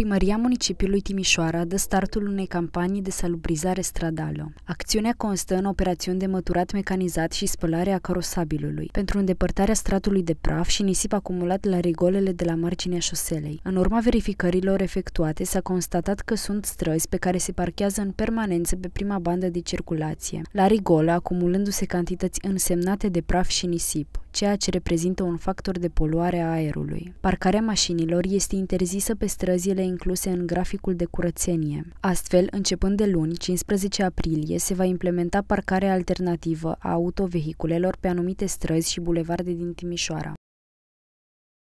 Primăria Municipiului Timișoara dă startul unei campanii de salubrizare stradală. Acțiunea constă în operațiuni de măturat mecanizat și spălarea carosabilului, pentru îndepărtarea stratului de praf și nisip acumulat la rigolele de la marginea șoselei. În urma verificărilor efectuate s-a constatat că sunt străzi pe care se parchează în permanență pe prima bandă de circulație, la rigolă acumulându-se cantități însemnate de praf și nisip ceea ce reprezintă un factor de poluare a aerului. Parcarea mașinilor este interzisă pe străzile incluse în graficul de curățenie. Astfel, începând de luni, 15 aprilie, se va implementa parcarea alternativă a autovehiculelor pe anumite străzi și bulevarde din Timișoara.